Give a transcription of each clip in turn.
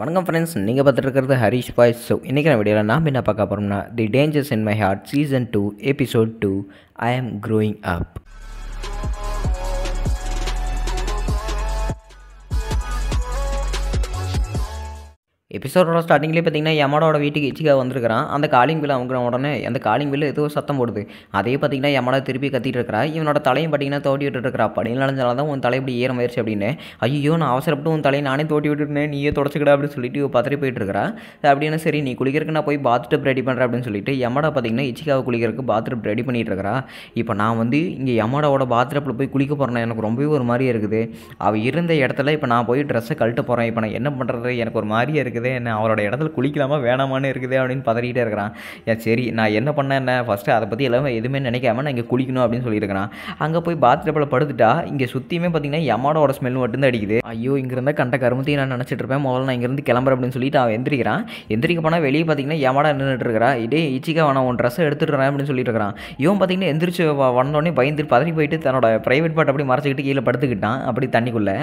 வணக்கம் ஃப்ரெண்ட்ஸ் நீங்கள் பார்த்துட்டு ஹரிஷ் பாய் ஸோ இன்றைக்கி நான் வீடியோவில் நாம் என்ன பார்க்க போகிறோம்னா the dangers in my heart season two episode two I am growing அப் எபிசோடோட ஸ்டார்டிங்லேயே பார்த்தீங்கன்னா யமனோட வீட்டுக்கு இச்சிக்காக வந்திருக்கிறான் அந்த காலிங் பில் அவங்க உடனே அந்த காலிங் பில் ஏதோ சத்தம் போடுது அதே பார்த்தீங்கன்னா யமனா திருப்பி கத்திட்டு இருக்கிறா இவனோட தலையும் பார்த்தீங்கன்னா தோட்டி விட்டுட்டு இருக்கிறா அப்படின்னு நினைஞ்சால தான் உன் தலை இப்படி ஏற முயற்சி அப்படின்னு ஐயோ நான் அவசரப்பட்டு உன் தலையை நானே தோட்டி விட்டுருந்தேன் நீயே தொடச்சிக்கிட அப்படின்னு சொல்லிட்டு பத்திரி போயிட்டு இருக்கிறா அப்படின்னு சரி நீ குளிக்கிறக்கு நான் போய் பாத்ரூப் ரெடி பண்ணுறேன் அப்படின்னு சொல்லிட்டு யமடா பார்த்தீங்கன்னா இச்சிக்காவை குளிக்கிறதுக்கு பாத்ரூப் ரெடி பண்ணிட்டு இருக்கிறா இப்போ நான் வந்து இங்கே யமடாவோட பாத்ரூப்பில் போய் குளிக்க போகிறேன் எனக்கு ரொம்பவே ஒரு மாதிரியே இருக்குது அவள் இருந்த இடத்துல இப்போ நான் போய் ட்ரெஸ்ஸை கழட்டு போகிறேன் இப்போ நான் என்ன பண்ணுறது எனக்கு ஒரு மாதிரியே இருக்குது இருக்குது என்ன அவரோட இடத்துல குளிக்கலாமா வேணாமான்னு இருக்குது அப்படின்னு பதறிக்கிட்டே இருக்கிறான் ஏன் சரி நான் என்ன பண்ணேன் என்ன ஃபஸ்ட்டு அதை பற்றி எல்லாமே எதுவுமே நினைக்காம நான் இங்கே குளிக்கணும் அப்படின்னு சொல்லியிருக்கிறான் அங்கே போய் பாத்ரூப்பில் படுத்துட்டா இங்கே சுற்றியுமே பார்த்தீங்கன்னா யமாடோட ஸ்மெல் மட்டும்தான் அடிக்குது ஐயோ இங்கேருந்தா கண்ட கருமத்தையும் நான் நினச்சிட்டு இருப்பேன் முதல்ல நான் இங்கேருந்து கிளம்புற அப்படின்னு சொல்லிட்டு அவன் எந்திரிக்கிறான் எந்திரிக்க போனால் வெளியே பார்த்தீங்கன்னா எமாடா நின்றுட்டு இதே இச்சிக்கா அவன் உன் ட்ரெஸ்ஸை எடுத்துட்டுறேன் அப்படின்னு சொல்லிட்டு இருக்கிறான் இவன் பார்த்தீங்கன்னா எந்திரிச்சு வந்தோடனே பயந்து பதறி போயிட்டு தன்னோட ப்ரைவேட் பார்ட் அப்படி மறைச்சிக்கிட்டு கீழே படுத்துக்கிட்டான் அப்படி தண்ணிக்குள்ளே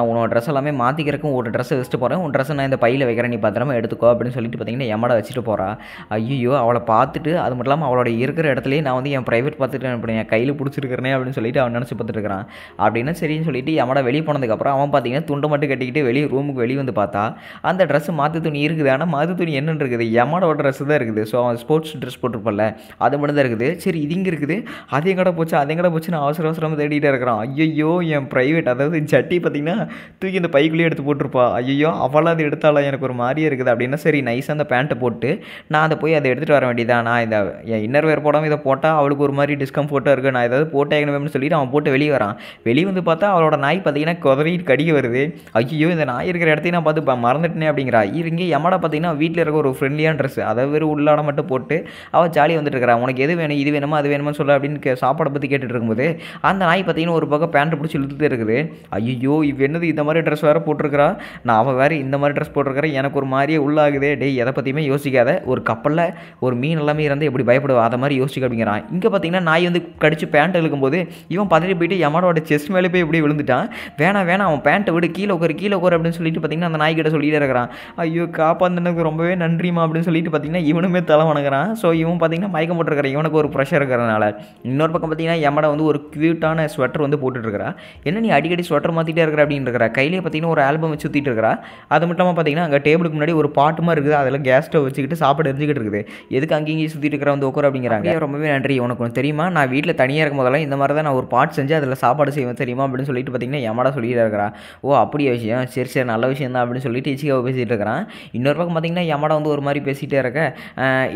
நான் உன்னோட ட்ரெஸ் எல்லாமே மாற்றிக்கிறக்கும் ஒரு ட்ரெஸ் வச்சுட்டு போகிறேன் உன் ட்ரெஸ்ஸை நான் இந்த கையில் வைக்கிற நீ பத்திரமா எடுத்துக்கோ அப்படின்னு சொல்லிட்டு பார்த்தீங்கன்னா எம்மடை வச்சுட்டு போகிறா ஐயோ அவளை பார்த்துட்டு அது மட்டும் இல்லாமல் அவளோட இருக்கிற இடத்துலேயே நான் வந்து என் ப்ரைவேட் பார்த்துட்டு அனுப்பினேன் என் கையில் பிடிச்சிருக்கிறேனே அப்படின்னு சொல்லிட்டு அவன் நினச்சி பார்த்துட்டு இருக்கிறான் அப்படின்னா சரின்னு சொல்லிட்டு எம்மடை வெளியே போனதுக்கப்புறம் அவன் பார்த்தீங்கன்னா துண்டு மட்டும் கட்டிக்கிட்டு வெளியே ரூமுக்கு வெளியே வந்து பார்த்தா அந்த ட்ரெஸ் மாற்று துணி இருக்குது ஆனால் மாற்று துணி என்னென்னு இருக்குது எம்மடோட ட்ரெஸ் தான் இருக்குது ஸோ அவன் ஸ்போர்ட்ஸ் ட்ரெஸ் போட்டிருப்பல அது மட்டும் தான் இருக்குது சரி இதுங்க இருக்குது அதையும் கடை போச்சு அது கடை போச்சு நான் அவசர அவசரமாக தேடிட்டே இருக்கிறான் ஐயோ என் ப்ரைவேட் அதாவது சட்டி பார்த்தீங்கன்னா தூக்கி இந்த பைக்குள்ளேயே எடுத்து போட்டிருப்பா ஐயோ அவளாக எடுத்தால பரவாயில்ல எனக்கு ஒரு மாதிரியே இருக்குது அப்படின்னா சரி நைஸாக அந்த பேண்ட்டை போட்டு நான் அதை போய் அதை எடுத்துகிட்டு வர வேண்டியதான் நான் இந்த என் இன்னர் வேர் போடாமல் இதை போட்டால் அவளுக்கு ஒரு மாதிரி டிஸ்கம்ஃபோர்ட்டாக இருக்குது நான் ஏதாவது போட்டேன்னு சொல்லிட்டு அவன் போட்டு வெளியே வரான் வெளியே வந்து பார்த்தா அவளோட நாய் பார்த்தீங்கன்னா குதறி கடி வருது ஐயோ இந்த நாய் இருக்கிற இடத்தையும் நான் பார்த்து மறந்துட்டேன் அப்படிங்கிறா இங்கே எம்மாடா பார்த்தீங்கன்னா வீட்டில் இருக்க ஒரு ஃப்ரெண்ட்லியான ட்ரெஸ் அதை வெறும் உள்ளாட மட்டும் போட்டு அவள் ஜாலியாக வந்துட்டு இருக்கிறா உனக்கு எது வேணும் இது வேணுமா அது வேணுமா சொல்ல அப்படின்னு சாப்பாடை பற்றி கேட்டுட்டு இருக்கும்போது அந்த நாய் பார்த்தீங்கன்னா ஒரு பக்கம் பேண்ட் பிடிச்சி இழுத்துட்டு இருக்குது ஐயோ இவ் என்னது இந்த மாதிரி ட்ரெஸ் வேறு போட்டிருக்கிறா நான் அவள் வேறு இந்த மாதிரி ட்ரெஸ் போட்டு போட்டிருக்கிறேன் எனக்கு ஒரு மாதிரியே உள்ளாகுதே டேய் எதை பற்றியுமே யோசிக்காத ஒரு கப்பலில் ஒரு மீன் எல்லாமே இருந்து எப்படி பயப்படுவா அதை மாதிரி யோசிக்க அப்படிங்கிறான் இங்கே பார்த்தீங்கன்னா நாய் வந்து கடிச்சு பேண்ட் போது இவன் பதறி போயிட்டு யமானோட செஸ் மேலே போய் எப்படி விழுந்துட்டான் வேணாம் வேணாம் அவன் பேண்ட்டை விடு கீழே உக்கார் கீழே உக்கார் அப்படின்னு சொல்லிட்டு பார்த்தீங்கன்னா அந்த நாய்கிட்ட சொல்லிகிட்டே இருக்கிறான் ஐயோ காப்பாந்தனுக்கு ரொம்பவே நன்றிமா அப்படின்னு சொல்லிட்டு பார்த்தீங்கன்னா இவனுமே தலை வணங்குறான் ஸோ இவன் பார்த்தீங்கன்னா மயக்கம் போட்டுருக்கிறான் இவனுக்கு ஒரு ப்ரெஷர் இருக்கிறனால இன்னொரு பக்கம் பார்த்தீங்கன்னா யமடா வந்து ஒரு க்யூட்டான ஸ்வெட்டர் வந்து போட்டுட்டு இருக்கிறா என்ன நீ அடிக்கடி ஸ்வெட்டர் மாற்றிட்டே இருக்கிற அப்படின்னு இருக்கிற கையிலே பார்த்தீங்கன்னா ஒரு ஆல்பம் சுற்றிட்டு இருக்கிறா அது மட்டும் பார்த்தீங்கன்னா அங்கே டேபிளுக்கு முன்னாடி ஒரு பாட்டு மாதிரி இருக்குது அதெல்லாம் கேஸ் ஸ்டவ் வச்சுக்கிட்டு சாப்பாடு எரிஞ்சிக்கிட்டு இருக்குது எதுக்கு அங்கேயும் சுற்றிட்டு இருக்கிற வந்து உட்கார அப்படிங்கிறாங்க ரொம்பவே நன்றி உனக்கு ஒன்று தெரியுமா நான் வீட்டில் தனியாக இருக்கும் போதெல்லாம் இந்த மாதிரி தான் நான் ஒரு பாட் செஞ்சு அதில் சாப்பாடு செய்வேன் தெரியுமா அப்படின்னு சொல்லிட்டு பார்த்தீங்கன்னா எமடா சொல்லிட்டு இருக்கிறா ஓ அப்படியே விஷயம் சரி சரி நல்ல விஷயம் தான் அப்படின்னு சொல்லிட்டு இச்சிக்காவை பேசிகிட்டு இருக்கிறான் இன்னொரு பக்கம் பார்த்தீங்கன்னா எமடா வந்து ஒரு மாதிரி பேசிகிட்டே இருக்க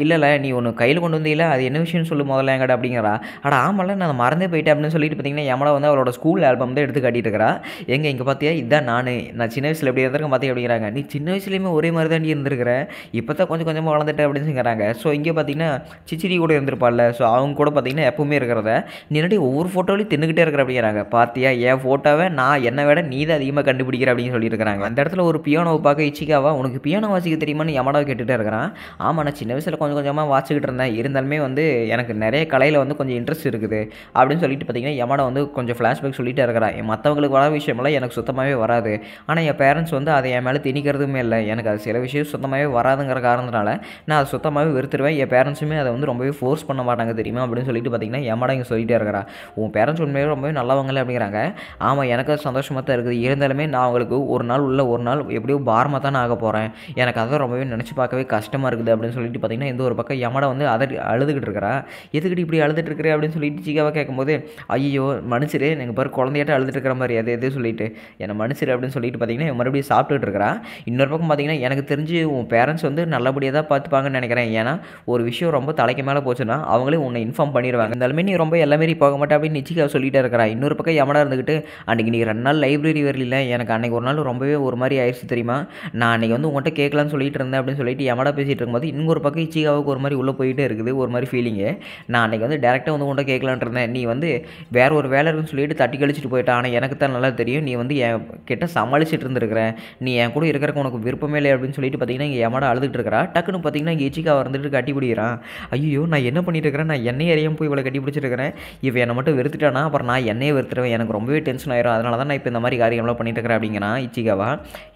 இல்லை நீ ஒன்று கையில் கொண்டு வந்தீங்களா அது என்ன விஷயம்னு சொல்லு முதல்ல எங்கட அப்படிங்கிறா ஆட ஆமாம்ல நான் மறந்தே போயிட்டேன் அப்படின்னு சொல்லிட்டு பார்த்தீங்கன்னா எமடா வந்து அவளோட ஸ்கூல் ஆல்பம் தான் எடுத்து காட்டிட்டு இருக்கிறா எங்கே இங்கே பார்த்தியா இதுதான் நான் நான் சின்ன வயசில் எப்படி இருந்திருக்கேன் பார்த்தீங்க அப்படிங்கிறாங்க நீ சின்ன சின்ன வயசுலேயுமே ஒரே மாதிரி தாண்டி இருந்திருக்கிறேன் இப்போ தான் கொஞ்சம் கொஞ்சமாக வளர்ந்துட்டேன் அப்படின்னு சொல்லிக்கிறாங்க ஸோ இங்கே பார்த்தீங்கன்னா சிச்சிரி கூட இருந்திருப்பாள் ஸோ அவங்க கூட பார்த்தீங்கன்னா எப்போவுமே இருக்கிறத நின்றுட்டு ஒவ்வொரு ஃபோட்டோலையும் தின்னுக்கிட்டே இருக்கிற அப்படிங்கிறாங்க பார்த்தியா என் ஃபோட்டோவை நான் என்னை விட நீ தான் அதிகமாக கண்டுபிடிக்கிற அப்படின்னு சொல்லியிருக்கிறாங்க அந்த இடத்துல ஒரு பியானோ பார்க்க இச்சிக்காவா உனக்கு பியானோ வாசிக்க தெரியுமான்னு எமடாவை கேட்டுகிட்டே இருக்கிறான் ஆமாம் நான் சின்ன வயசில் கொஞ்சம் கொஞ்சமாக வாசிக்கிட்டு இருந்தேன் இருந்தாலுமே வந்து எனக்கு நிறைய கலையில் வந்து கொஞ்சம் இன்ட்ரெஸ்ட் இருக்குது அப்படின்னு சொல்லிட்டு பார்த்தீங்கன்னா எமடா வந்து கொஞ்சம் ஃப்ளாஷ்பேக் சொல்லிகிட்டே இருக்கிறான் மற்றவங்களுக்கு வர விஷயமெல்லாம் எனக்கு சுத்தமாகவே வராது ஆனால் என் பேரண்ட்ஸ் வந்து அதை என் மேலே திணிக்கிறதும் எதுவுமே இல்லை எனக்கு அது சில விஷயம் சுத்தமாகவே வராதுங்கிற காரணத்தினால நான் அதை சுத்தமாகவே வெறுத்துருவேன் என் பேரண்ட்ஸுமே அதை வந்து ரொம்பவே ஃபோர்ஸ் பண்ண மாட்டாங்க தெரியுமா அப்படின்னு சொல்லிட்டு பார்த்தீங்கன்னா எம்மடா இங்கே சொல்லிகிட்டே இருக்கிறா உன் பேரண்ட்ஸ் உண்மையிலே ரொம்பவே நல்லவங்களே அப்படிங்கிறாங்க ஆமாம் எனக்கு சந்தோஷமாக தான் இருக்குது இருந்தாலுமே நான் அவங்களுக்கு ஒரு நாள் உள்ள ஒரு நாள் எப்படியோ பாரமாக தான் ஆக போகிறேன் எனக்கு அதை ரொம்பவே நினச்சி பார்க்கவே கஷ்டமாக இருக்குது அப்படின்னு சொல்லிட்டு பார்த்தீங்கன்னா இந்த ஒரு பக்கம் எமடா வந்து அதை அழுதுகிட்டு இருக்கிறா எதுக்கிட்டு இப்படி அழுதுட்டு அப்படின்னு சொல்லிட்டு சீக்காவாக கேட்கும்போது ஐயோ மன்னிச்சிரு நீங்கள் பாரு குழந்தையாட்ட அழுதுட்டு இருக்கிற மாதிரி அது எது சொல்லிட்டு என்னை மனுஷர் அப்படின்னு சொல்லிட்டு பார்த்தீங்கன்னா மறுபடியும் சாப்பிட்டுட்டு இருக்கிறா இன்னொரு இன்னொரு பக்கம் பார்த்திங்கன்னா எனக்கு தெரிஞ்சு உன் பேரண்ட்ஸ் வந்து நல்லபடியாக தான் பார்த்துப்பாங்கன்னு நினைக்கிறேன் ஏன்னா ஒரு விஷயம் ரொம்ப தலைக்கு மேலே போச்சுன்னா அவங்களே உன்னை இன்ஃபார்ம் பண்ணிடுவாங்க இருந்தாலுமே நீ ரொம்ப எல்லாமே போக மாட்டேன் அப்படின்னு நிச்சிக்காக சொல்லிகிட்டே இருக்கிறா இன்னொரு பக்கம் எமனா இருந்துக்கிட்டு அன்றைக்கி நீ ரெண்டு நாள் லைப்ரரி வரல எனக்கு அன்னைக்கு ஒரு நாள் ரொம்பவே ஒரு மாதிரி ஆயிடுச்சு தெரியுமா நான் அன்றைக்கி வந்து உங்கள்கிட்ட கேட்கலான்னு சொல்லிட்டு இருந்தேன் அப்படின்னு சொல்லிட்டு எமடா பேசிகிட்டு இருக்கும்போது இன்னொரு பக்கம் இச்சிகாவுக்கு ஒரு மாதிரி உள்ளே போயிட்டே இருக்குது ஒரு மாதிரி ஃபீலிங்கு நான் அன்றைக்கி வந்து டேரெக்டாக வந்து உங்கள்கிட்ட கேட்கலான் இருந்தேன் நீ வந்து வேறு ஒரு வேலை இருக்குன்னு சொல்லிட்டு தட்டி கழிச்சிட்டு போயிட்டான் ஆனால் எனக்கு தான் நல்லா தெரியும் நீ வந்து என் கிட்ட சமாளிச்சுட்டு இருந்திருக்கிறேன் நீ என் கூட இருக்கிறக்கு உனக்கு எனக்கு விருப்பமே இல்லை அப்படின்னு சொல்லிட்டு பார்த்தீங்கன்னா இங்கே ஏமாடா அழுதுட்டு இருக்கிறா டக்குன்னு பார்த்தீங்கன்னா இங்கே இச்சிக்கா வந்துட்டு கட்டி பிடிக்கிறான் ஐயோ நான் என்ன பண்ணிட்டு இருக்கிறேன் நான் என்னையே அறியாமல் போய் இவளை கட்டி பிடிச்சிருக்கிறேன் இவன் என்னை மட்டும் வெறுத்துட்டானா அப்புறம் நான் என்னையே வெறுத்துருவேன் எனக்கு ரொம்பவே டென்ஷன் ஆயிரும் அதனால தான் நான் இப்போ இந்த மாதிரி காரியம்லாம் பண்ணிட்டு இருக்கிறேன் அப்படிங்கிறான் இச்சிக்காவா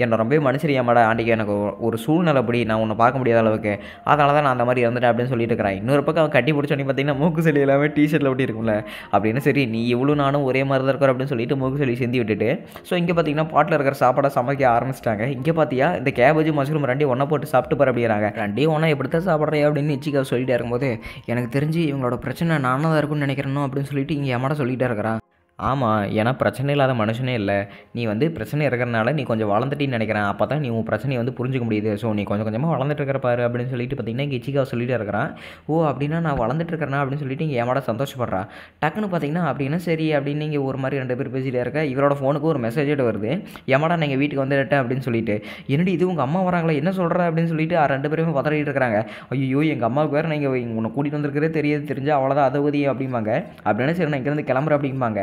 என்னை ரொம்பவே ஏமாடா ஆண்டிக்கு எனக்கு ஒரு சூழ்நிலை அப்படி நான் உன்னை பார்க்க முடியாத அளவுக்கு அதனால தான் நான் அந்த மாதிரி இருந்துட்டேன் அப்படின்னு சொல்லிட்டு இருக்கிறேன் இன்னொரு பக்கம் அவன் கட்டி பிடிச்சோன்னே பார்த்தீங்கன்னா மூக்கு செலி எல்லாமே டீஷர்ட்டில் அப்படி இருக்கும்ல அப்படின்னு சரி நீ இவ்வளோ நானும் ஒரே மாதிரி தான் இருக்கிறோம் அப்படின்னு சொல்லிட்டு மூக்கு செலி சிந்தி விட்டுட்டு ஸோ இங்கே பார்த்தீங்கன்னா பாட்டில் இருக்கிற சாப்பாடை சமைக்க ஆரம்பிச்சிட்டாங்க இங்கே பார்த்தியா அப்படின்னா இந்த கேபேஜ் மஷ்ரூம் ரெண்டையும் ஒன்றை போட்டு சாப்பிட்டு பாரு அப்படிங்கிறாங்க ரெண்டையும் ஒன்றா எப்படி தான் சாப்பிட்றேன் அப்படின்னு இச்சிக்கா சொல்லிட்டே இருக்கும்போது எனக்கு தெரிஞ்சு இவங்களோட பிரச்சனை நானாக தான் இருக்கும்னு நினைக்கிறேன்னு அப்படின்னு சொல்லிட்டு இங்கே எமடா சொல்லிகிட்டே இருக்கிறான் ஆமாம் ஏன்னா பிரச்சனை இல்லாத மனுஷனே இல்லை நீ வந்து பிரச்சனை இருக்கிறனால நீ கொஞ்சம் வளர்ந்துட்டின்னு நினைக்கிறேன் அப்போ தான் நீ உன் பிரச்சனையை வந்து புரிஞ்சுக்க முடியுது ஸோ நீ கொஞ்சம் கொஞ்சமாக வளர்ந்துட்டு இருக்கிற பாரு அப்படின்னு சொல்லிட்டு பார்த்தீங்கன்னா இங்கே இச்சிக்காவை சொல்லிட்டு இருக்கிறான் ஓ அப்படின்னா நான் வளர்ந்துட்டு இருக்கிறேன் அப்படின்னு சொல்லிட்டு இங்கே ஏமாட சந்தோஷப்படுறா டக்குன்னு பார்த்தீங்கன்னா அப்படின்னா சரி அப்படின்னு நீங்கள் ஒரு மாதிரி ரெண்டு பேர் பேசிகிட்டே இருக்க இவரோட ஃபோனுக்கு ஒரு மெசேஜோட வருது ஏமாடா நீங்கள் வீட்டுக்கு வந்துட்டேன் அப்படின்னு சொல்லிட்டு என்னடி இது உங்கள் அம்மா வராங்களா என்ன சொல்கிற அப்படின்னு சொல்லிட்டு ரெண்டு பேருமே பதறிட்டு இருக்கிறாங்க ஐயோ எங்கள் அம்மாவுக்கு வேறு நீங்கள் உன்னை கூட்டிகிட்டு வந்திருக்கிறதே தெரியாது தெரிஞ்சு அவ்வளோதான் அதை உதவி அப்படிம்பாங்க அப்படின்னா சரி நான் இங்கேருந்து கிளம்புறேன் அப்படிம்பாங்க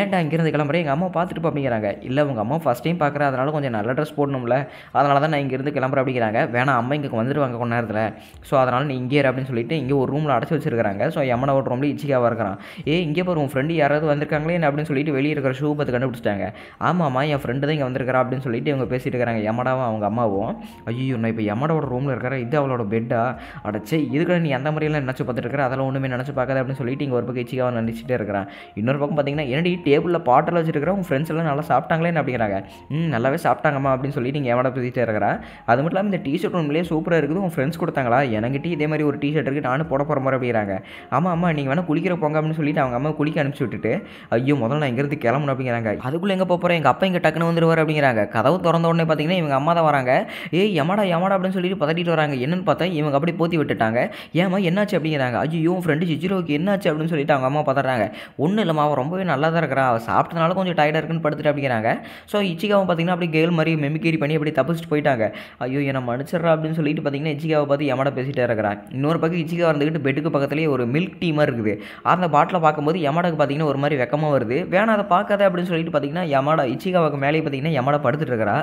ஏன்டா இங்கேருந்து கிளம்புறேன் எங்கள் அம்மா பார்த்துட்டு அப்படிங்கிறாங்க இல்லை உங்கள் அம்மா ஃபஸ்ட் டைம் பார்க்குறேன் அதனால் கொஞ்சம் நல்ல ட்ரெஸ் போடணும்ல அதனால தான் நான் இங்கேருந்து கிளம்புறேன் அப்படிங்கிறாங்க வேணாம் அம்மா இங்கே வந்துடுவாங்க கொஞ்ச நேரத்தில் ஸோ அதனால் நீ இங்கே அப்படின்னு சொல்லிட்டு இங்கே ஒரு ரூமில் அடைச்சி வச்சிருக்காங்க ஸோ எம்மனை ஒரு ரூம்லேயே இச்சிக்காக இருக்கிறான் ஏ இங்கே போகிற உன் ஃப்ரெண்டு யாராவது வந்திருக்காங்களே அப்படின்னு சொல்லிட்டு வெளியே இருக்கிற ஷூ பார்த்து கண்டுபிடிச்சிட்டாங்க ஆமாம்மா என் ஃப்ரெண்டு தான் இங்கே வந்திருக்கிறா அப்படின்னு சொல்லிட்டு இவங்க பேசிட்டு இருக்கிறாங்க யமடாவும் அவங்க அம்மாவும் ஐயோ நான் இப்போ யமடாவோட ரூமில் இருக்கிற இது அவளோட பெட்டா அடைச்சி இதுக்கு நீ அந்த முறையெல்லாம் நினச்சி பார்த்துட்டு இருக்கிற அதெல்லாம் ஒன்றுமே நினச்சி பார்க்காது அப்படின்னு சொல்லிட்டு இங்கே ஒரு பக்கம் இச்சிக்காக நினச்சிட்டே இருக்கிறான் இன்னொரு பக்கம் பார்த்தீங்கன்னா டீ டேபிளில் பாட்டில் வச்சுருக்கிற உங்கள் ஃப்ரெண்ட்ஸ் எல்லாம் நல்லா சாப்பிட்டாங்களேன்னு அப்படிங்கிறாங்க ம் நல்லாவே சாப்பிட்டாங்கம்மா அப்படின்னு சொல்லி நீங்கள் எவனை பேசிகிட்டே இருக்கிறா அது மட்டும் இல்லாமல் இந்த ஷர்ட் ரூம்லேயே சூப்பராக இருக்குது உங்கள் ஃப்ரெண்ட்ஸ் கொடுத்தாங்களா எனக்கிட்ட இதே மாதிரி ஒரு ஷர்ட் இருக்குது நானும் போட போகிற மாதிரி அப்படிங்கிறாங்க ஆமாம் அம்மா நீங்கள் வேணால் குளிக்கிற போங்க அப்படின்னு சொல்லிட்டு அவங்க அம்மா குளிக்க அனுப்பிச்சி விட்டுட்டு ஐயோ முதல்ல நான் இங்கேருந்து கிளம்பணும் அப்படிங்கிறாங்க அதுக்குள்ளே எங்கே போகிறோம் எங்கள் அப்பா இங்கே டக்குன்னு வந்துடுவார் அப்படிங்கிறாங்க கதவு திறந்த உடனே பார்த்தீங்கன்னா இவங்க அம்மா தான் வராங்க ஏ எமடா எமடா அப்படின்னு சொல்லிட்டு பதட்டிட்டு வராங்க என்னன்னு பார்த்தா இவங்க அப்படி போத்தி விட்டுட்டாங்க ஏமா என்னாச்சு அப்படிங்கிறாங்க ஐயோ ஃப்ரெண்டு ஜிஜிரோக்கு என்னாச்சு அப்படின்னு சொல்லிட்டு அவங்க அம்மா பார்த்துறாங்க ஒன்றும் இல்லைம்மா அவன் ரொம்பவே நல்லா தான் தான் இருக்கிறா அவள் சாப்பிட்டனால கொஞ்சம் டயர்டாக இருக்குன்னு படுத்துட்டு அப்படிங்கிறாங்க ஸோ இச்சிகாவும் பார்த்தீங்கன்னா அப்படியே கேள் மாதிரி மெமிக்கேரி பண்ணி அப்படி தப்பிச்சுட்டு போயிட்டாங்க ஐயோ என்னை மன்னிச்சிடறா அப்படின்னு சொல்லிட்டு பார்த்தீங்கன்னா இச்சிகாவை பார்த்து எமடா பேசிட்டே இருக்கிறா இன்னொரு பக்கம் இச்சிகா வந்துக்கிட்டு பெட்டுக்கு பக்கத்துலேயே ஒரு மில்க் டீ மாதிரி இருக்குது அந்த பாட்டில் பார்க்கும்போது எமடக்கு பார்த்தீங்கன்னா ஒரு மாதிரி வெக்கமாக வருது வேணா அதை பார்க்காத அப்படின்னு சொல்லிட்டு பார்த்தீங்கன்னா யமடா இச்சிகாவுக்கு மேலே பார்த்தீங்கன்னா யமடா படுத்துட்டு இருக்கிறா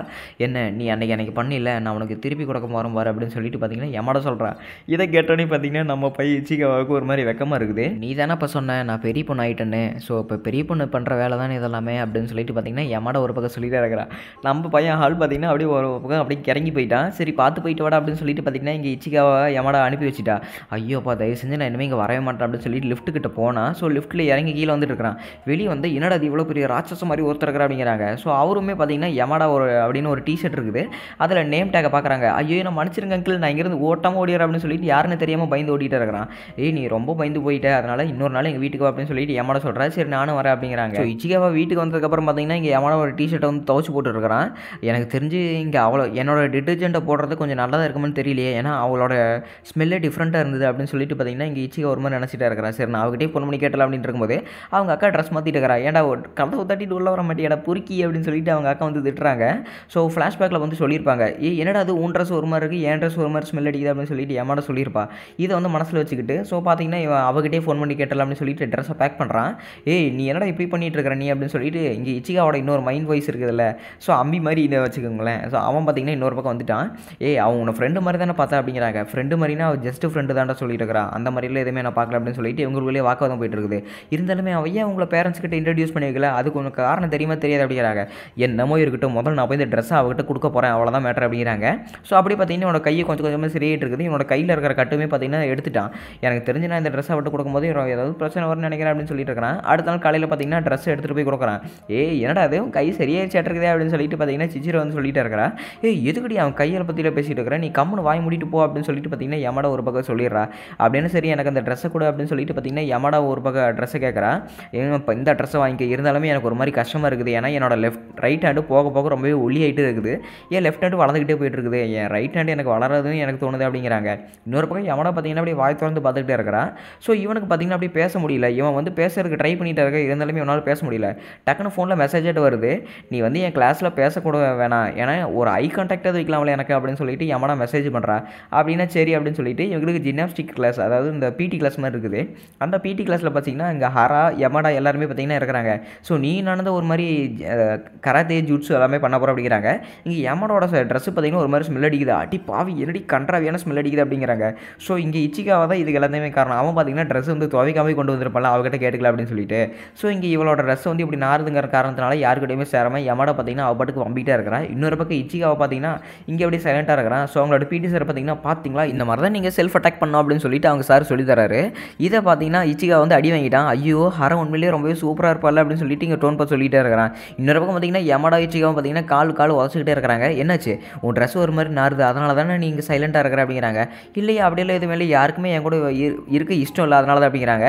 என்ன நீ அன்னைக்கு அன்னைக்கு பண்ணில நான் உனக்கு திருப்பி கொடுக்க போகிறோம் பாரு அப்படின்னு சொல்லிட்டு பார்த்தீங்கன்னா யமடா சொல்கிறா இதை கேட்டோன்னே பார்த்தீங்கன்னா நம்ம பையன் இச்சிகாவுக்கு ஒரு மாதிரி வெக்கமாக இருக்குது நீ தானே இப்போ சொன்ன நான் பெரிய பொண்ணு ஆகிட்டேன்னு ஸோ இப்போ பெரிய பொண்ணு பண்ணுற வேலை தான் இதெல்லாமே அப்படின்னு சொல்லிட்டு பார்த்தீங்கன்னா எமாட ஒரு பக்கம் சொல்லிட்டே இருக்கிறான் நம்ம பையன் ஹால் பார்த்தீங்கன்னா அப்படியே ஒரு பக்கம் அப்படியே கிறங்கி போயிட்டான் சரி பார்த்து போயிட்டு வாடா அப்படின்னு சொல்லிட்டு பார்த்தீங்கன்னா இங்கே இச்சிக்காவை எமாடா அனுப்பி வச்சுட்டா ஐயோப்பா தயவு செஞ்சு நான் இனிமேல் இங்கே வரவே மாட்டேன் அப்படின்னு சொல்லிட்டு லிஃப்ட் கிட்ட போனால் ஸோ லிஃப்ட்டில் இறங்கி கீழே வந்துட்டு இருக்கிறான் வெளியே வந்து என்னடா அது இவ்வளோ பெரிய ராட்சஸ மாதிரி ஒருத்தர் இருக்கிற அப்படிங்கிறாங்க ஸோ அவருமே பார்த்தீங்கன்னா எமாடா ஒரு அப்படின்னு ஒரு டிஷர்ட் இருக்குது அதில் நேம் டேக்கை பார்க்குறாங்க ஐயோ நான் மன்னிச்சிருங்க அங்கிள் நான் இங்கேருந்து ஓட்டாமல் ஓடிடுற அப்படின்னு சொல்லிட்டு யாருன்னு தெரியாமல் பயந்து ஓடிட்டு இருக்கிறான் ஏய் நீ ரொம்ப பயந்து போயிட்ட அதனால் இன்னொரு நாள் எங்கள் வீட்டுக்கு அப்படின்னு சொல்லிட்டு எமாடா சொல்கிறேன் சரி நானும் வரேன் அப்படிங்கிற மாட்டேங்கிறாங்க ஸோ இச்சிகாவா வீட்டுக்கு வந்ததுக்கப்புறம் பார்த்தீங்கன்னா இங்கே எவனோ ஒரு டிஷர்ட்டை வந்து துவச்சி போட்டுருக்கிறான் எனக்கு தெரிஞ்சு இங்கே அவ்வளோ என்னோட டிட்டர்ஜென்ட்டை போடுறது கொஞ்சம் நல்லா இருக்குமான்னு தெரியலையே ஏன்னா அவளோட ஸ்மெல்லே டிஃப்ரெண்ட்டாக இருந்தது அப்படின்னு சொல்லிட்டு பார்த்தீங்கன்னா இங்கே இச்சிகா ஒரு மாதிரி நினச்சிட்டா இருக்கிறான் சரி நான் அவகிட்டே ஃபோன் பண்ணி கேட்டல அப்படின்னு இருக்கும்போது அவங்க அக்கா ட்ரெஸ் மாற்றிட்டு இருக்கிறா ஏன்டா கதை தட்டிட்டு உள்ள வர மாட்டேடா பொறுக்கி அப்படின்னு சொல்லிட்டு அவங்க அக்கா வந்து திட்டுறாங்க ஸோ ஃப்ளாஷ்பேக்கில் வந்து சொல்லியிருப்பாங்க ஏ என்னடா அது உன் ட்ரெஸ் ஒரு மாதிரி இருக்குது என் ட்ரெஸ் ஒரு மாதிரி ஸ்மெல் அடிக்குது அப்படின்னு சொல்லிட்டு ஏமாட சொல்லியிருப்பா இதை வந்து மனசில் வச்சுக்கிட்டு ஸோ பார்த்தீங்கன்னா அவகிட்டே ஃபோன் பண்ணி கேட்டலாம் அப்படின்னு சொல்லிட்டு ட்ரெஸ்ஸை பேக் பண்ணுறான் ஏய் நீ என்னடா இப்படி இருக்கிற நீ அப்படின்னு சொல்லிட்டு இங்கே இச்சிகாவோட இன்னொரு மைண்ட் வாய்ஸ் இருக்குதுல்ல ஸோ அம்பி மாதிரி இதை வச்சுக்கோங்களேன் ஸோ அவன் பார்த்தீங்கன்னா இன்னொரு பக்கம் வந்துட்டான் ஏ அவன் உன்னை ஃப்ரெண்டு மாதிரி தானே பார்த்தா அப்படிங்கிறாங்க ஃப்ரெண்டு மாதிரினா அவன் ஜஸ்ட் ஃப்ரெண்டு தான்டா சொல்லிட்டு இருக்கிறான் அந்த மாதிரிலாம் எதுவுமே நான் பார்க்கல அப்படின்னு சொல்லிட்டு இவங்களுக்குள்ளே வாக்குவாதம் போயிட்டு இருக்குது இருந்தாலுமே அவையே அவங்கள உங்களை பேரண்ட்ஸ் கிட்ட இன்ட்ரடியூஸ் பண்ணி வைக்கல அதுக்கு உனக்கு காரணம் தெரியுமா தெரியாது அப்படிங்கிறாங்க என்னமோ இருக்கட்டும் முதல் நான் போய் இந்த ட்ரெஸ்ஸை அவகிட்ட கொடுக்க போகிறேன் அவ்வளோதான் மேட்டர் அப்படிங்கிறாங்க ஸோ அப்படி பார்த்தீங்கன்னா என்னோட கையை கொஞ்சம் கொஞ்சமாக சரியாயிட்டு இருக்குது என்னோட கையில் இருக்கிற கட்டுமே பார்த்தீங்கன்னா எடுத்துட்டான் எனக்கு தெரிஞ்சு நான் இந்த ட்ரெஸ்ஸை அவட்டு கொடுக்கும்போது ஏதாவது பிரச்சனை வரும்னு நினைக்கிறேன் அப்படின்னு சொல்லிட்டு இருக்கிறேன் அடுத்த நாள் காலையில் பார்த்தீங்கன்னா பார்த்தீங்கன்னா ட்ரெஸ் எடுத்துகிட்டு போய் கொடுக்குறான் ஏ என்னடா அதுவும் கை சரியாக சேட்டிருக்குதே அப்படின்னு சொல்லிட்டு பார்த்தீங்கன்னா சிச்சிரோ வந்து சொல்லிட்டு இருக்கிறா ஏ எதுக்கடி அவன் கையில் பற்றியில் பேசிகிட்டு இருக்கிறான் நீ கம்முன்னு வாய் முடிட்டு போ அப்படின்னு சொல்லிட்டு பார்த்தீங்கன்னா யமடா ஒரு பக்கம் சொல்லிடுறா அப்படின்னு சரி எனக்கு அந்த ட்ரெஸ்ஸை கூட அப்படின்னு சொல்லிட்டு பார்த்தீங்கன்னா யமடா ஒரு பக்கம் ட்ரெஸ்ஸை கேட்குறா இப்போ இந்த ட்ரெஸ்ஸை வாங்கிக்க இருந்தாலுமே எனக்கு ஒரு மாதிரி கஷ்டமாக இருக்குது ஏன்னா என்னோட லெஃப்ட் ரைட் ஹேண்டு போக போக ரொம்பவே ஒளி ஆகிட்டு இருக்குது ஏன் லெஃப்ட் ஹேண்டு வளர்ந்துக்கிட்டே போயிட்டு இருக்குது என் ரைட் ஹேண்டு எனக்கு வளரதுன்னு எனக்கு தோணுது அப்படிங்கிறாங்க இன்னொரு பக்கம் யமனா பார்த்தீங்கன்னா அப்படியே வாய் திறந்து பார்த்துக்கிட்டே இருக்கிறான் ஸோ இவனுக்கு பார்த்தீங்கன்னா அப்படியே பேச முடியல இவன் வந்து பேசுறதுக்கு ட்ரை பண்ணிட்டு இருக்க இருந்தாலுமே டைம் இவனால் பேச முடியல டக்குன்னு ஃபோனில் மெசேஜேட் வருது நீ வந்து என் கிளாஸில் பேசக்கூட வேணாம் ஏன்னா ஒரு ஐ கான்டாக்டாக வைக்கலாம்ல எனக்கு அப்படின்னு சொல்லிட்டு எமனா மெசேஜ் பண்ணுறா அப்படின்னா சரி அப்படின்னு சொல்லிட்டு இவங்களுக்கு ஜிம்னாஸ்டிக் கிளாஸ் அதாவது இந்த பிடி கிளாஸ் மாதிரி இருக்குது அந்த பிடி கிளாஸில் பார்த்தீங்கன்னா இங்கே ஹரா எமடா எல்லாருமே பார்த்தீங்கன்னா இருக்கிறாங்க ஸோ நீ நடந்த ஒரு மாதிரி கராத்தே ஜூட்ஸு எல்லாமே பண்ண போகிற அப்படிங்கிறாங்க இங்கே எமடோட ட்ரெஸ்ஸு பார்த்தீங்கன்னா ஒரு மாதிரி ஸ்மெல் அடிக்குது அடி பாவி என்னடி கன்றாவியான ஸ்மெல் அடிக்குது அப்படிங்கிறாங்க ஸோ இங்கே இச்சிக்காக தான் இதுக்கு எல்லாத்தையுமே காரணம் அவன் பார்த்தீங்கன்னா ட்ரெஸ் வந்து துவைக்காமல் கொண்டு வந்திருப்பாள் அவகிட்ட கேட்டுக்கல அப்படின்னு சொல்லிட்டு ஸோ இங்கே பக்கத்துக்கு இவளோட ட்ரெஸ் வந்து இப்படி நாறுதுங்கிற காரணத்தினால யாருக்கிட்டையுமே சேரமா யமாடா பார்த்தீங்கன்னா அவள் பாட்டுக்கு வம்பிகிட்டே இருக்கிறான் இன்னொரு பக்கம் இச்சிகாவை பார்த்தீங்கன்னா இங்கே அப்படியே சைலண்ட்டாக இருக்கிறான் ஸோ அவங்களோட பிடி சார் பார்த்தீங்கன்னா பார்த்தீங்களா இந்த மாதிரி தான் நீங்கள் செல்ஃப் அட்டாக் பண்ணோம் அப்படின்னு சொல்லிட்டு அவங்க சார் சொல்லி தராரு இதை பார்த்தீங்கன்னா இச்சிகா வந்து அடி வாங்கிட்டான் ஐயோ ஹர உண்மையிலேயே ரொம்பவே சூப்பராக இருப்பாள் அப்படின்னு சொல்லிட்டு இங்கே டோன் பார்த்து சொல்லிகிட்டே இருக்கிறான் இன்னொரு பக்கம் பார்த்தீங்கன்னா யமாடா இச்சிகாவும் பார்த்தீங்கன்னா கால் கால் உதச்சிக்கிட்டே இருக்கிறாங்க என்னாச்சு உன் ட்ரெஸ் ஒரு மாதிரி நாருது அதனால தானே நீங்கள் சைலண்ட்டாக இருக்கிற அப்படிங்கிறாங்க இல்லையா அப்படியெல்லாம் இது மேலே யாருக்குமே என் கூட இருக்க இஷ்டம் இல்லை அதனால தான் அப்படிங்கிறாங்க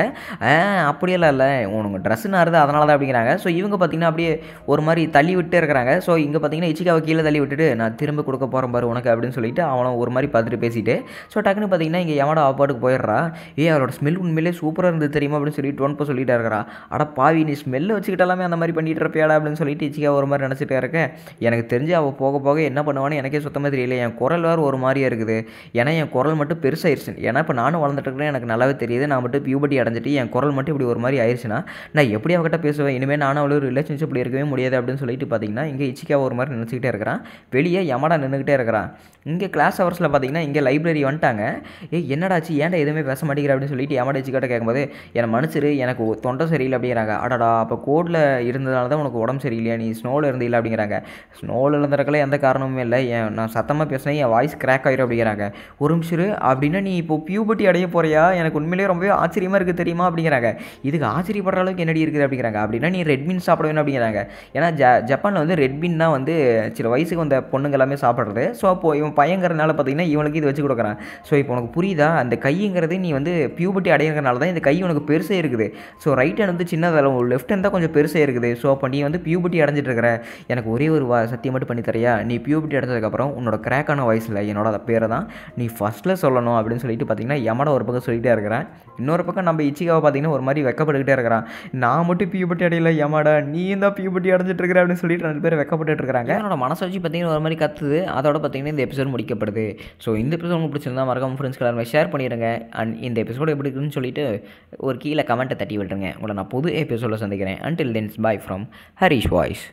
அப்படியெல்லாம் இல்லை உனக்கு ட்ரெஸ் நார் மாறுது அதனால தான் அப்படிங்கிறாங்க ஸோ இவங்க பார்த்திங்கன்னா அப்படியே ஒரு மாதிரி தள்ளி விட்டே இருக்கிறாங்க ஸோ இங்கே பார்த்திங்கன்னா இச்சிக்காவை கீழே தள்ளி விட்டுட்டு நான் திரும்ப கொடுக்க போகிறேன் பாரு உனக்கு அப்படின்னு சொல்லிட்டு அவனை ஒரு மாதிரி பார்த்துட்டு பேசிட்டு ஸோ டக்குன்னு பார்த்தீங்கன்னா இங்கே எவனோட அப்பாட்டுக்கு போயிடுறா ஏ அவரோட ஸ்மெல் உண்மையிலே சூப்பராக இருந்தது தெரியுமா அப்படின்னு சொல்லிட்டு போ சொல்லிட்டு இருக்கிறா அட பாவி நீ ஸ்மெல்லை வச்சுக்கிட்டாலுமே அந்த மாதிரி பண்ணிட்டு இருப்பியாடா அப்படின்னு சொல்லிட்டு இச்சிக்கா ஒரு மாதிரி நினச்சிட்டே இருக்கேன் எனக்கு தெரிஞ்சு அவள் போக போக என்ன பண்ணுவான்னு எனக்கே சுத்தமாக தெரியல என் குரல் வேறு ஒரு மாதிரியே இருக்குது ஏன்னா என் குரல் மட்டும் பெருசாயிருச்சு ஏன்னா இப்போ நானும் வளர்ந்துட்டு இருக்கிறேன் எனக்கு நல்லாவே தெரியுது நான் மட்டும் பியூபட்டி அடைஞ்சிட்டு என் குரல் மட்டும் இப்படி ஒரு மாதிரி ஆயிடுச்சுன்னா நான் எப்படி கிட்ட பேசுவேன் இனிமேல் நானும் அவ்வளோ ரிலேஷன்ஷிப்பில் இருக்கவே முடியாது அப்படின்னு சொல்லிட்டு பார்த்தீங்கன்னா இங்கே இச்சிக்கா ஒரு மாதிரி நினச்சிக்கிட்டே இருக்கிறான் வெளியே யமடா நின்றுக்கிட்டே இருக்கிறான் இங்கே கிளாஸ் ஹவர்ஸில் பார்த்தீங்கன்னா இங்கே லைப்ரரி வந்துட்டாங்க ஏ என்னடாச்சு ஏன்டா எதுவுமே பேச மாட்டேங்கிற அப்படின்னு சொல்லிட்டு யமடா இச்சிக்கிட்ட கேட்கும்போது என்னை மனுச்சிரு எனக்கு தொண்டை சரியில்லை அப்படிங்கிறாங்க அடடா அப்போ கோடில் இருந்ததுனால தான் உனக்கு உடம்பு சரியில்லையா நீ ஸ்னோவில் இல்லை அப்படிங்கிறாங்க ஸ்னோவில் இருந்திருக்கல எந்த காரணமும் இல்லை என் நான் சத்தமாக பேசினேன் என் வாய்ஸ் கிராக் ஆயிரும் அப்படிங்கிறாங்க ஒரு நிமிஷம் அப்படின்னா நீ இப்போ பியூபர்ட்டி அடைய போறியா எனக்கு உண்மையிலேயே ரொம்பவே ஆச்சரியமாக இருக்குது தெரியுமா அப்படிங்கிறாங்க இதுக்கு ஆச்சரியப்படுற அளவுக்கு என்னடி இருக்குது அப்படிங்கிறாங்க அப்படின்னா நீ ரெட்மின் சாப்பிட வேணும் அப்படிங்கிறாங்க ஏன்னா ஜ ஜப்பானில் வந்து ரெட்மின்னா தான் வந்து சில வயசுக்கு வந்த பொண்ணுங்க எல்லாமே சாப்பிட்றது ஸோ அப்போ இவன் பையங்கிறனால பார்த்தீங்கன்னா இவனுக்கு இது வச்சு கொடுக்குறான் ஸோ இப்போ உனக்கு புரியுதா அந்த கைங்கிறது நீ வந்து பியூபர்ட்டி அடையிறதுனால தான் இந்த கை உனக்கு பெருசே இருக்குது ஸோ ரைட் ஹேண்ட் வந்து சின்னதாக லெஃப்ட் ஹேண்ட் தான் கொஞ்சம் பெருசே இருக்குது ஸோ அப்போ நீ வந்து பியூபர்ட்டி அடைஞ்சிட்டு இருக்கிற எனக்கு ஒரே ஒரு வா சத்தியம் மட்டும் பண்ணித்தரையா தரையா நீ பியூபர்ட்டி அடைஞ்சதுக்கப்புறம் உன்னோட கிராக்கான வயசில் என்னோட பேரை தான் நீ ஃபஸ்ட்டில் சொல்லணும் அப்படின்னு சொல்லிட்டு பார்த்தீங்கன்னா எமட ஒரு பக்கம் சொல்லிகிட்டே இருக்கிறேன் இன்னொரு பக்கம் நம்ம இச்சிக்காவை பார்த்தீங்கன்னா ஒரு மாதிரி வெக்கப்பட்டுக்கிட்டே இருக்கிறான் நான் மட்டும் மட்டும் பியூபர்ட்டி அடையில ஏமாடா நீ இந்த பியூபட்டி அடைஞ்சிட்டு இருக்கிற அப்படின்னு சொல்லிட்டு ரெண்டு பேர் வெக்கப்பட்டு இருக்காங்க என்னோட மனசு வச்சு பார்த்தீங்கன்னா ஒரு மாதிரி கத்துது அதோட பார்த்தீங்கன்னா இந்த எபிசோட் முடிக்கப்படுது ஸோ இந்த எபிசோட் உங்களுக்கு பிடிச்சிருந்தா மறக்காம ஃப்ரெண்ட்ஸ் எல்லாருமே ஷேர் பண்ணிடுங்க அண்ட் இந்த எபிசோட் எப்படி இருக்குன்னு சொல்லிட்டு ஒரு கீழே கமெண்ட்டை தட்டி விட்டுருங்க உங்களை நான் புது எபிசோட சந்திக்கிறேன் until then bye from Harish voice